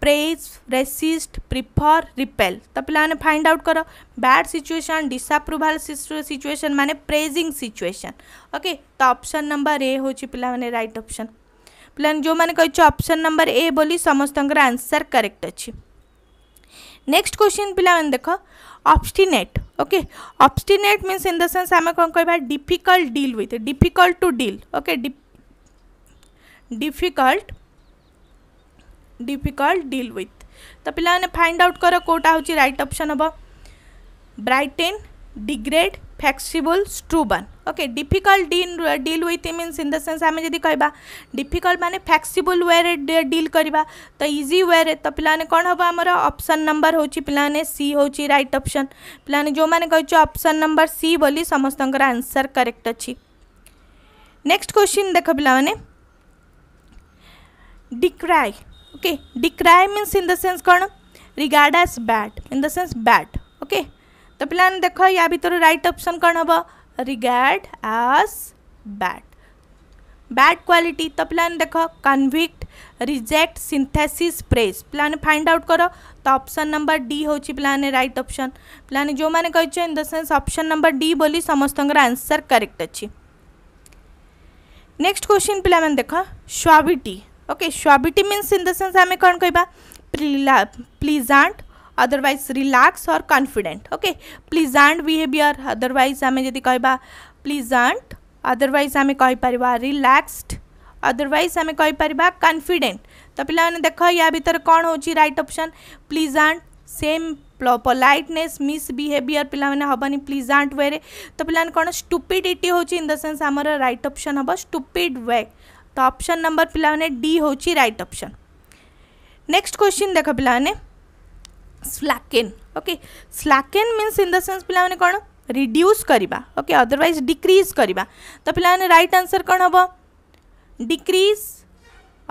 praise resist prefer repel तो पे फाइंड आउट कर बैड सिचुएसन डिसआप्रुभाल सिचुएसन मान प्रेजिंग सिचुएसन ओके तो अपसन नंबर ए हूँ पे रईट अप्सन पे जो मैंने कही ऑप्शन नंबर ए बोली समस्त आंसर करेक्ट अच्छी नेक्स्ट क्वेश्चन पे देख obstinate okay obstinate mean in the sense आम कौन कह difficult deal with difficult to deal okay difficult difficult deal with तो पे फाइंड आउट कर कौटा हो रट अपसन हम brighten degrade flexible stubborn okay difficult deal हुई मीन इन द सेन्स आम जी कह डिफिकल्ट मैंने फ्लेक्सीबल वे डिल करवा तो इजी वे तो पे कौन हम आमर अप्सन नंबर हूँ पे सी हूँ रईट अप्सन पे जो मैंने कह अपन नंबर सी बोली समस्त आंसर करेक्ट अच्छी नेक्स्ट क्वेश्चन देख पे decry okay decry mean in the sense कौन regard as bad in the sense bad okay तो पे देख या भितर रईट अप्सन कौन हम regard as bad bad quality तो प्लान देख कनविक्ट रिजेक्ट सिंथेसिस प्रेस प्लान फाइंड आउट करो तो ऑप्शन नंबर डी हूँ प्लान राइट ऑप्शन प्लान जो मैंने कही in the sense option number D बोली समस्त आंसर करेक्ट अच्छी नेक्स्ट क्वेश्चन पे देख suavity okay suavity means in the sense आम कौन कह प्लिजाट अदरवाइज रिलैक्स और confident okay and behaviour otherwise आम जी कह आंट अदरवाइज आम कहीपर रिलैक्सड अदरवाइज आम कहीपर कन्फिडेन्ट तो पे देख या भितर कौन हो रईट अप्सन आंट सेम पोलाइटनेस मिसबिहेयर पे हेनी आंट वे तो पाने कौन स्टूपिडिटी हो in the sense right option हम स्टूपिड वे तो ऑप्शन नंबर पे डी हूँ रईट ऑप्शन नेक्स्ट क्वेश्चन देख पे slacken okay slacken means in the sense ପିଲାମାନେ କ'ଣ reduce କରିବା okay otherwise decrease କରିବା ତ ପିଲାମାନେ right answer କ'ଣ ହେବ decrease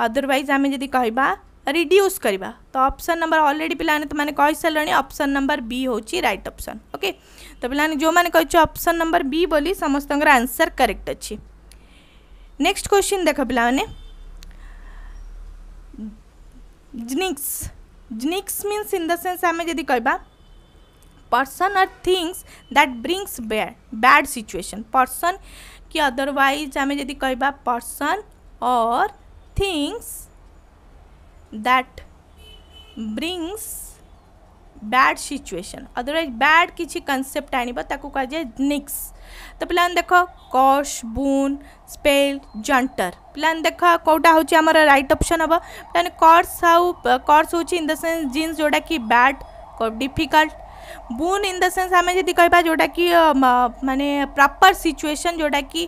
otherwise ଆମେ ଯଦି କହିବା reduce କରିବା ତ ଅପସନ୍ ନମ୍ବର ଅଲରେଡ଼ି ପିଲାମାନେ ତୁମେ କହିସାରିଲଣି ଅପସନ୍ ନମ୍ବର ବି ହେଉଛି ରାଇଟ୍ ଅପସନ୍ ଓକେ ତ ପିଲାମାନେ ଯେଉଁମାନେ କହିଛୁ ଅପସନ୍ ନମ୍ବର ବି ବୋଲି ସମସ୍ତଙ୍କର ଆନ୍ସର୍ କରେକ୍ଟ ଅଛି ନେକ୍ସଟ କ୍ୱେଶ୍ଚିନ୍ ଦେଖ ପିଲାମାନେ jinx nix means in the sense आम जदि कह person or things that brings bad bad situation person कि अदरवाइज आम जी कह person or things that brings bad situation otherwise bad किसी कनसेप्ट आनबा कह जाए निक्स ତ ପିଲାମାନେ ଦେଖ କସ୍ ବୁନ୍ ସ୍ପେଲ୍ ଜଣ୍ଟର ପିଲାମାନେ ଦେଖ କେଉଁଟା ହେଉଛି ଆମର ରାଇଟ୍ ଅପସନ୍ ହେବ ପିଲାମାନେ କର୍ସ ଆଉ କର୍ସ ହେଉଛି ଇନ୍ ଦ ସେନ୍ସ ଜିନ୍ସ ଯେଉଁଟାକି bad difficult boon in the sense आम जी कह जोटा कि मानने प्रपर सिचुएसन जोटा कि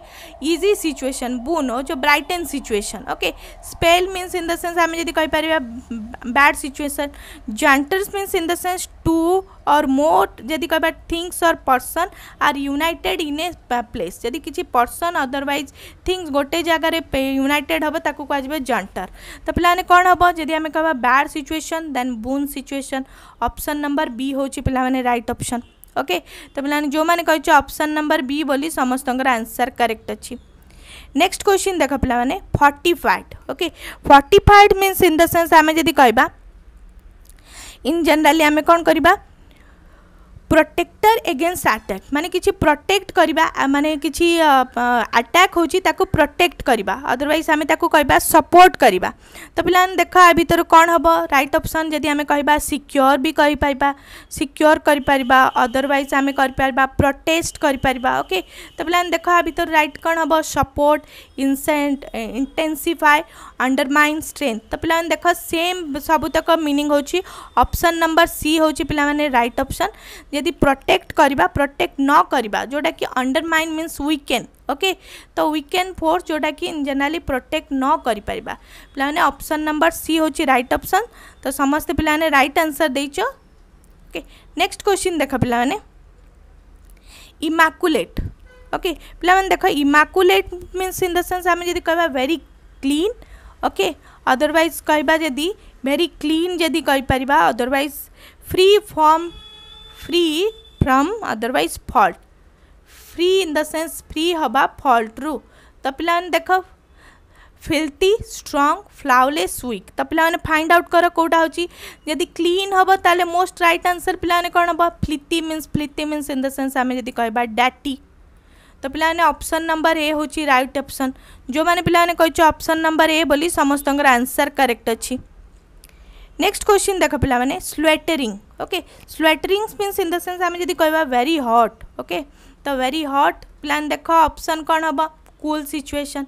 इजी सिचुएसन बुन जो brighten situation okay spell mean in the sense आम जी कहीपर बैड सिचुएसन जैंटर्स mean in the sense two or more जदि कह things or person are united in a place जदि किसी पर्सन अदरवैज थिंग्स गोटे जगार यूनिटेड हम ताको कह जंटर तो पे कौन हम जब आम कह bad situation then boon situation option number B हूँ पे मैंने रईट अप्सन ओके तो पे जो मैंने कही अप्सन नंबर बी बोली समस्त आंसर करेक्ट अच्छी नेक्स्ट क्वेश्चन देख पे fortified okay fortified mean in the sense आम जब कह इन जेनेली आम कौन करवा प्रोटेक्टर एगेन्स्ट आटाक माने किसी प्रोटेक्ट करवा माने किसी आटाक हो प्रोटेक्ट करवा अदरवाइज आम कह सपोर्ट करवा तो पे देख आ भितर कौन हम रईट अपसन जदि आम कह सिक्योर भी कहीपर सिक्योर कर अदरवाइज आम कर प्रोटेस्ट कर ओके तो पे देख आ भितर रईट कौन हम support incite intensify undermine strengthen तो पे देख सेम सबूतक मिनिंग होप्शन नंबर सी हूँ पे रईट अप्सन यदि प्रोटेक्ट करवा प्रोटेक्ट नक जोटा कि अंडरमाइन मीन विकेन ओके तो विकेन फोर्स जोटा कि इन जेनराली प्रोटेक्ट नक पे अप्सन नंबर सी हूँ रईट अपसन तो समस्त पे रईट आनसर दे ओके नेक्स्ट क्वेश्चन देख पे इमाकुलेट ओके पे देख इमाकुलेट मीनस इन द सेन्स आम जी कह भेरी क्लीन ओके अदरवैज कह जदि भेरी क्लीन जदि कहपर otherwise free from free from otherwise fault free in the sense free हवा फल्ट रु तो पे देख फिल्ती स्ट्रंग फ्लावलेस वीक तो पे फाइंड आउट कर कौटा होदि क्लीन हम तेल मोस्ट रईट आनसर पे कौन हम flighty mean flighty means in the sense आम जी कह डाटी तो पाने अप्सन नंबर ए हूँ रईट अप्सन जो मैंने पाने अपसन अप्सन नंबर ए बोली समस्त आंसर करेक्ट अच्छी नेक्स्ट क्वेश्चन देख पाने sweltering okay sweltering means in the sense आम जब कह वेरी हट ओके तो वेरी हट प्लान देख अप्सन कौन हम कूल सिचुएशन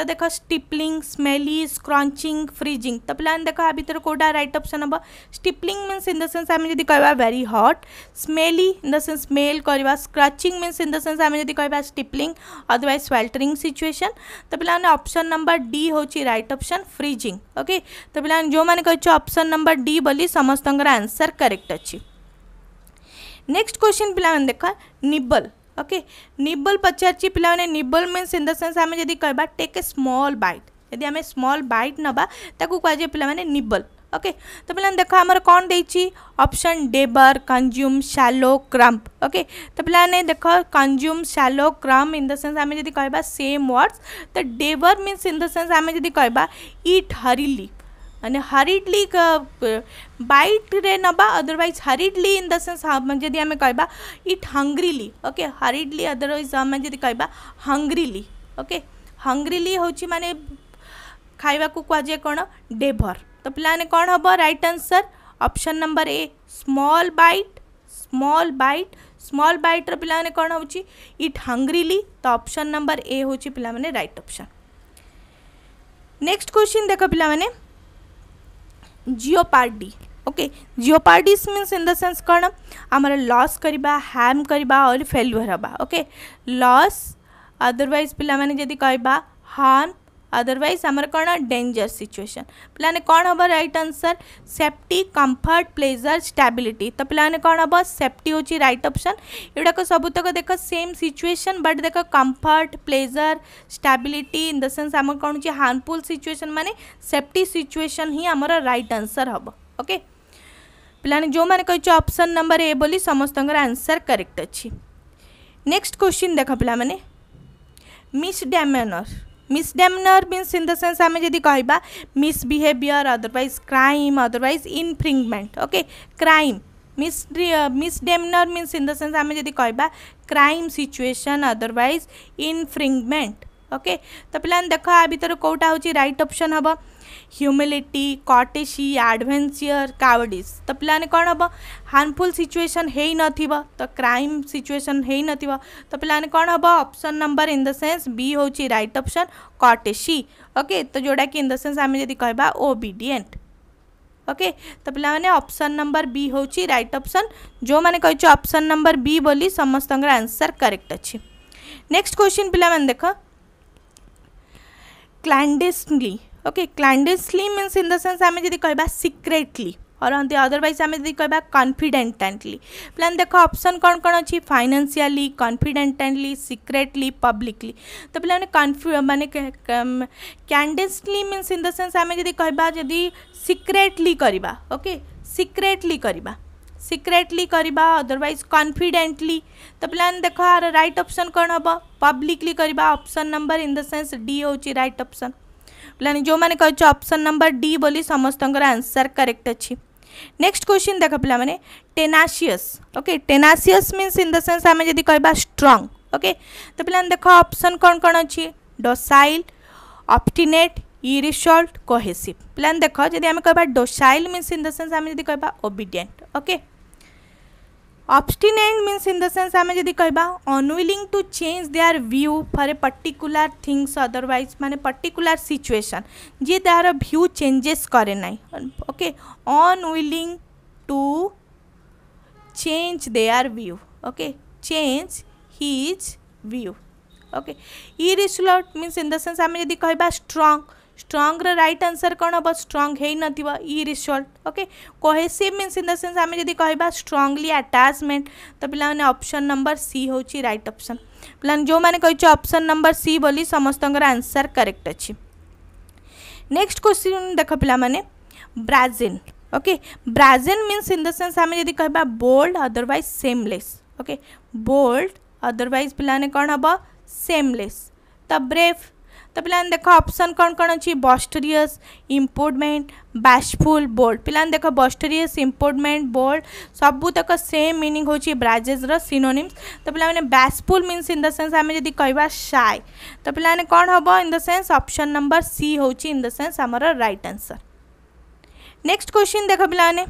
तो देख स्टिपलिंग स्मेली स्क्रंचिंग फ्रिजिंग तो पे देख आ भितर कौटा रईट अप्सन हम stifling means in the sense आम जब कह very hot smelly in the sense smell करवा स्क्रचिंग मीनस इन द सेन्स आम जब कह स्टिपलिंग अदरवैज स्वेल्टरिंग सिचुएसन तो पे अप्सन नंबर डी हूँ रईट अप्सन फ्रिजिंग ओके तो पे जो मैंने कह अप्सन नंबर डी बोली समस्त आंसर करेक्ट अच्छी नेक्स्ट क्वेश्चन पे देख निबल ओके निबल पचार पिलाने nibble means in the sense आम जब कह टेक ए स्मल बैट यदि आम स्मल बैट ना कहुए पे निबल ओके तो पे देख आमर कौन देती devour consume swallow crumb okay तो पे देख consume swallow krump in the sense आम जब कह सेम वर्ड्स तो डेबर मीनस इन द सेन्स आम जब कह इट हरिली અને hurriedly bite રે નબા otherwise hurriedly in the sense ଆମେ ଯଦି ଆମେ କହିବା it hungrily okay hurriedly otherwise ଆମେ ଯଦି କହିବା hungrily okay hungrily ହେଉଛି ମାନେ ଖାଇବାକୁ କୁହାଯାଏ କ'ଣ ଡେଭର ତ ପିଲାମାନେ କ'ଣ ହେବ right answer option number A small bite small bite small ବାଇଟ୍ର ପିଲାମାନେ କ'ଣ ହେଉଛି ଇଟ୍ ହଙ୍ଗ୍ରିଲି ତ ଅପସନ୍ ନମ୍ବର ଏ ହେଉଛି ପିଲାମାନେ ରାଇଟ୍ ଅପସନ୍ ନେକ୍ସଟ କ୍ୱେଶ୍ଚିନ୍ ଦେଖ ପିଲାମାନେ jeopardy okay jeopardy means in the sense कौन आम लस करवा हार्म करवा और फेल्युअर हाँ ओके लस अदरवैज पे जी कह हम अदरवाइज आमर कौन डेंजर सिचुएसन पे कौन हम right answer safety comfort pleasure stability तो पे कौन हम सेफ्टी हूँ रईट अप्सन युवाक सबुतक देख सेम सिचुएसन बट देख comfort pleasure stability in the sense आम कौन हार्मफुल सिचुएसन मैंने सेफ्टी सिचुएसन ही आमर रईट आंसर हम ओके पे जो मैंने कही ऑप्शन नंबर ए बोली समस्त आंसर करेक्ट अच्छी नेक्स्ट क्वेश्चन देख पे misdemeanour misdemeanour means in the sense आम जब कह misbehaviour otherwise crime otherwise infringement okay crime मिस misdemeanour means in the sense आम जब कह crime situation otherwise infringement okay तो पे देख आ भितर कौटा हूँ रईट अप्सन हम ह्यूमिलिटी कटेसी आडभेयर कावडिस् तो पाने कौन हम हार्मफुल सिचुएसन हो न तो क्राइम सिचुएसन हो तो पाने कौन हम option number in the sense B हूँ रईट अपसन कटेसी ओके तो जोड़ा कि इन द सेन्स आम जी कह ओबिडियंट ओके तो पाने अपसन नंबर बी हूँ रईट अपसन जो मैंने कही अपसन नंबर बी बोली समस्त आंसर करेक्ट अच्छे नेक्स्ट क्वेश्चन पे देख clandestinely okay clandestinely means in the sense आम जी कह सिक्रेटली और हमें अदरवैज आम जी कह कन्फिडेन्टाटली प्लान देख अपसन कौन कौन अच्छी फाइनान्सीआली कन्फिडेन्टाटली सिक्रेटली पब्लिकली तो पे कन्फ्यू मान clandestinely mean in the sense आम जी कह सिक्रेटली करवा ओके सिक्रेटली करवा सिक्रेटली करवा अदरवाइज कन्फिडेन्टली तो प्लान देख आर रईट अपसन कौन हम पब्लिकली करवा option number in the sense D हो रईट पिलानी जो मैंने कहे ऑप्शन नंबर डी बोली समस्त आंसर करेक्ट अच्छी नेक्स्ट क्वेश्चन देख पे tenacious okay tenacious mean in the sense आम जब कह स्ट्रंग ओके तो पे देख अपसन कौन कौन अच्छी डोसाइल अफ्टिनेट इरिसल्ट कोहेसिव पे देख जब आम कह docile mean in the sense आम जी कह okay obstinate means in the sense आम जी कह unwilling to change their view a particular things otherwise मान पर्टिकुलार सिचुएसन जी तार भ्यू चेंजेस करे ना okay unwilling to change their view okay change his view okay इ result means in the sense आम जी कह strong stronger right answer कौन हम स्ट्रंग नी result okay cohesive mean in the sense आम जब कह स्ट्रंगली आटाचमेंट तो पे अप्सन नंबर सी हूँ रईट अप्सन पे जो मैंने कही अप्सन नंबर सी बोली समस्त आंसर करेक्ट अच्छी नेक्स्ट क्वेश्चन देख पे brazen okay brazen mean in the sense आम जब कह bold otherwise shameless okay bold otherwise पे कौन हम सेमलेस तो ब्रेफ तो पे देख अपसन कौन कौन अच्छी बस्टरीयस इम्पोर्टमेंट बैशफुल बोल्ड पे देख बस्टरीयस इम्पोर्टमेंट बोल्ड सबुतक सेम मिनिंग हूँ ब्राजेज्र सिनोनिम्स तो पे bashful means in the sense आम जब कह शाय तो पे कौन हम in the sense option number C हूँ इन द सेन्स आमर रईट आंसर नेक्स्ट क्वेश्चन देख पे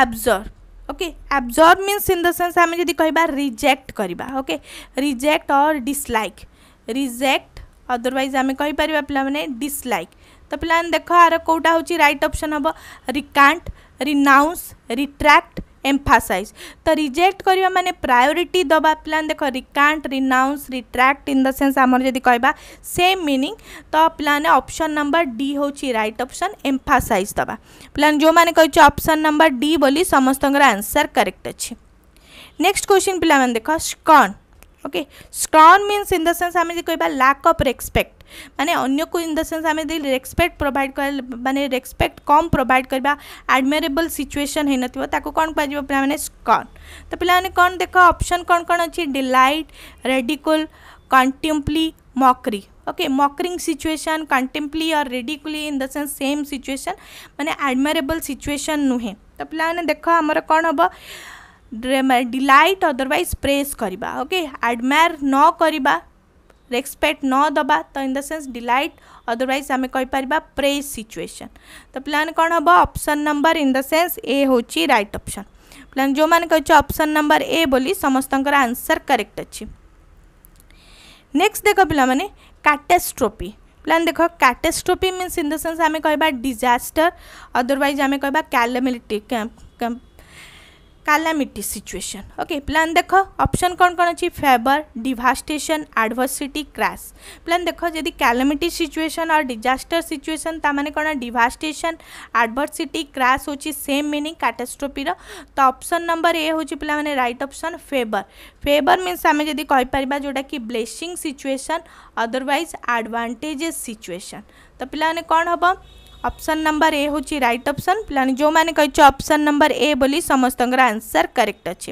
abjure okay abjure means in the sense आम जब कह रिजेक्ट करवा okay reject or dislike reject otherwise ଆମେ କହିପାରିବା ପିଲାମାନେ ଡିସଲାଇକ୍ ତ ପିଲାମାନେ ଦେଖ ଆର କେଉଁଟା ହେଉଛି ରାଇଟ୍ ଅପସନ୍ ହେବ ରିକାଣ୍ଟ ରିନାଉନ୍ସ ରିଟ୍ରାକ୍ଟ ଏମ୍ଫାସାଇଜ୍ ତ ରିଜେକ୍ଟ କରିବା ମାନେ ପ୍ରାୟୋରିଟି ଦେବା ପିଲାମାନେ ଦେଖ recant renounce retract in the sense ଆମର ଯଦି କହିବା ସେମ୍ ମିନିଂ ତ ପିଲାମାନେ ଅପସନ୍ ନମ୍ବର ଡି ହେଉଛି ରାଇଟ୍ ଅପସନ୍ ଏମ୍ଫାସାଇଜ୍ ଦେବା ପିଲାମାନେ ଯେଉଁମାନେ କହିଛୁ ଅପସନ୍ ନମ୍ବର ଡି ବୋଲି ସମସ୍ତଙ୍କର ଆନ୍ସର୍ କରେକ୍ଟ ଅଛି ନେକ୍ସଟ କ୍ୱେଶ୍ଚିନ୍ ପିଲାମାନେ ଦେଖ scorn okay scorn means in the sense आम कह लैक अफ रेस्पेक्ट माने अन्य को इन द सेन्स आम रेस्पेक्ट प्रोभाइड कर माने रेस्पेक्ट कम प्रोभाइड करवा एडमिरेबल सिचुएसन हो नाको कौन कह पाने स्कन तो पे कौन देख अपसन कौन कौन अच्छी delight ridicule contempt mockery okay mocking situation contempt or ridicule in the sense same situation माने आडमेरेबल सिचुएसन नुहे तो पे देख आमर कौन हम डिलइट अदरवैज प्रेस करवा ओके आडमायर न करवा रेस्पेक्ट न दबा तो in the sense delight otherwise आम कहींपर प्रेस सिचुएशन तो पे कौन हम option number in the sense A हूँ राइट ऑप्शन पे जो मैंने कहते ऑप्शन नंबर ए बोली समस्त आंसर करेक्ट अच्छी नेक्स्ट देख पे काटेस्ट्रोपी प्लान देख catastrophe mean in the sense आम कह डिजास्टर अदरवैज आम कह कैलमिलिटी calamity situation okay plan দেখো option কোন কোন আছে favor devastation adversity crash plan দেখো যদি calamity situation और disaster situation ता माने कोन devastation adversity crash होची सेम मीनिंग catastrophe रो तो ऑप्शन नंबर ए होची पिला माने right option favour favour means आमे जदी कहि परबा जोटा कि blessing situation otherwise advantages situation तो पिला माने कोन हबो ଅପସନ୍ ନମ୍ବର ଏ ହେଉଛି ରାଇଟ୍ ଅପସନ୍ ପିଲାମାନେ ଯେଉଁମାନେ କହିଛ ଅପସନ୍ ନମ୍ବର ଏ ବୋଲି ସମସ୍ତଙ୍କର ଆନ୍ସର୍ କରେକ୍ଟ ଅଛି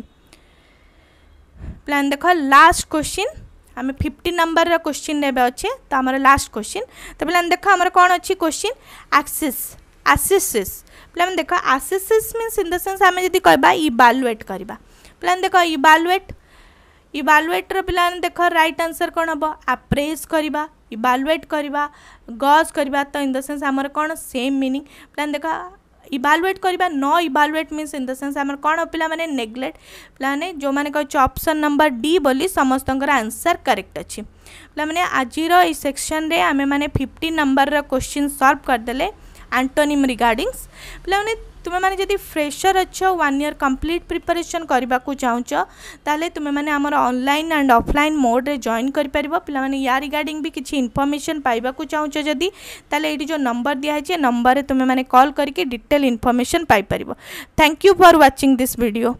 ପିଲାମାନେ ଦେଖ ଲାଷ୍ଟ କୋଶ୍ଚିନ୍ ଆମେ ଫିଫ୍ଟି ନମ୍ବରର କୋଶ୍ଚିନ୍ ଏବେ ଅଛେ ତ ଆମର ଲାଷ୍ଟ କୋଶ୍ଚିନ୍ ତ ପିଲାମାନେ ଦେଖ ଆମର କ'ଣ ଅଛି କୋଶ୍ଚିନ୍ ଆକ୍ସିସ୍ ଆସିସିସ୍ ପିଲାମାନେ ଦେଖ assess means in the sense ଆମେ ଯଦି କହିବା ଇଭାଲୁଏଟ୍ କରିବା ପିଲାମାନେ ଦେଖ ଇଭାଲୁଏଟ୍ ଇଭାଲୁଏଟ୍ର ପିଲାମାନେ ଦେଖ ରାଇଟ୍ ଆନ୍ସର୍ କ'ଣ ହେବ ଆପ୍ରେଜ୍ କରିବା इवालुएट करवा गज करवा तो इन द सेन्स आमर कौन सेम मिनिंग प्लान देख इवालुएट करवा न evaluate means in the sense आमर कौन पे नेग्लेक्ट पाने जो मैंने कहे ऑप्शन नंबर डी बोली समस्त आंसर करेक्ट अच्छी पाने आज सेक्शन में आम मैंने फिफ्टी नंबर रोश्चि सल्व करदे आंटोनिम रिगार्डिंग्स पाने तुम्हें जदि फ्रेशर अच वन इयर कम्प्लीट प्रिपेरेसन करने चाहछ तेल तुम्हें अनलाइन एंड अफलाइन मोड्रे जॉन कर पाने या रिगार्डिंग भी किसी इनफर्मेसन पाइबा चाहछ जदि तेल ये जो नंबर दिखाई नंबर तुम्हें कल करके डिटेल इनफर्मेसन पाइपर thank you for watching this video